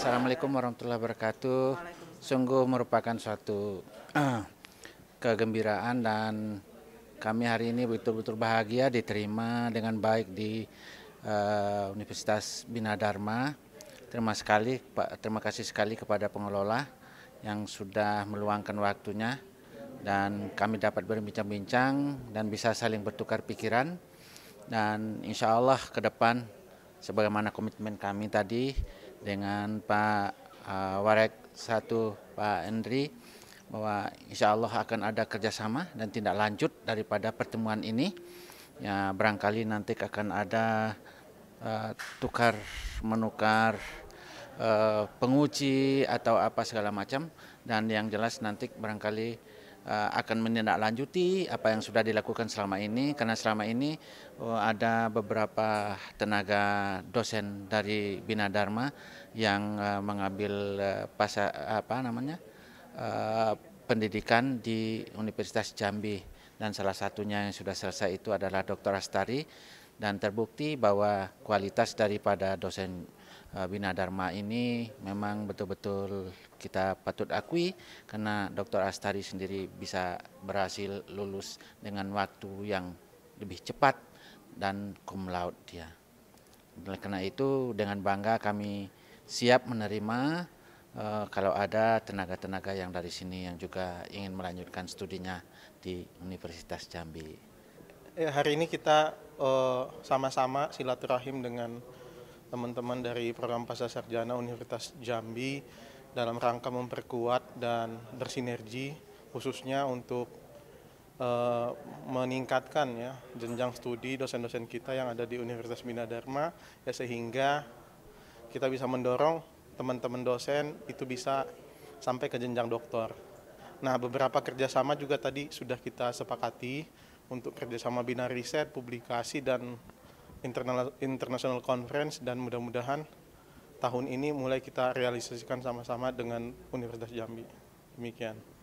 Assalamualaikum warahmatullahi wabarakatuh. Sungguh merupakan suatu uh, kegembiraan dan kami hari ini betul-betul bahagia diterima dengan baik di uh, Universitas Dharma. Terima sekali, Pak. terima kasih sekali kepada pengelola yang sudah meluangkan waktunya dan kami dapat berbincang-bincang dan bisa saling bertukar pikiran dan insya Allah ke depan sebagaimana komitmen kami tadi dengan Pak uh, Warek satu Pak Hendri bahwa insya Allah akan ada kerjasama dan tindak lanjut daripada pertemuan ini. Ya, barangkali nanti akan ada uh, tukar menukar uh, penguji atau apa segala macam dan yang jelas nanti barangkali Eh, akan menindaklanjuti apa yang sudah dilakukan selama ini karena selama ini oh, ada beberapa tenaga dosen dari Bina Dharma yang eh, mengambil eh, pasa, apa namanya pendidikan di Universitas Jambi dan salah satunya yang sudah selesai itu adalah Dr. Astari dan terbukti bahwa kualitas daripada dosen Eh, Bina Dharma ini memang betul-betul kita patut akui karena Dr. Astari sendiri bisa berhasil lulus dengan waktu yang lebih cepat dan cum laude dia. Oleh karena itu dengan bangga kami siap menerima uh, kalau ada tenaga-tenaga yang dari sini yang juga ingin melanjutkan studinya di Universitas Jambi. Ya, hari ini kita eh, sama-sama uh, silaturahim dengan teman-teman dari program pasca sarjana Universitas Jambi dalam rangka memperkuat dan bersinergi khususnya untuk uh, meningkatkan ya jenjang studi dosen-dosen kita yang ada di Universitas Dharma ya sehingga kita bisa mendorong teman-teman dosen itu bisa sampai ke jenjang doktor. Nah, beberapa kerjasama juga tadi sudah kita sepakati untuk kerjasama bina riset, publikasi, dan internal, international conference dan mudah-mudahan tahun ini mulai kita realisasikan sama-sama dengan Universitas Jambi. Demikian.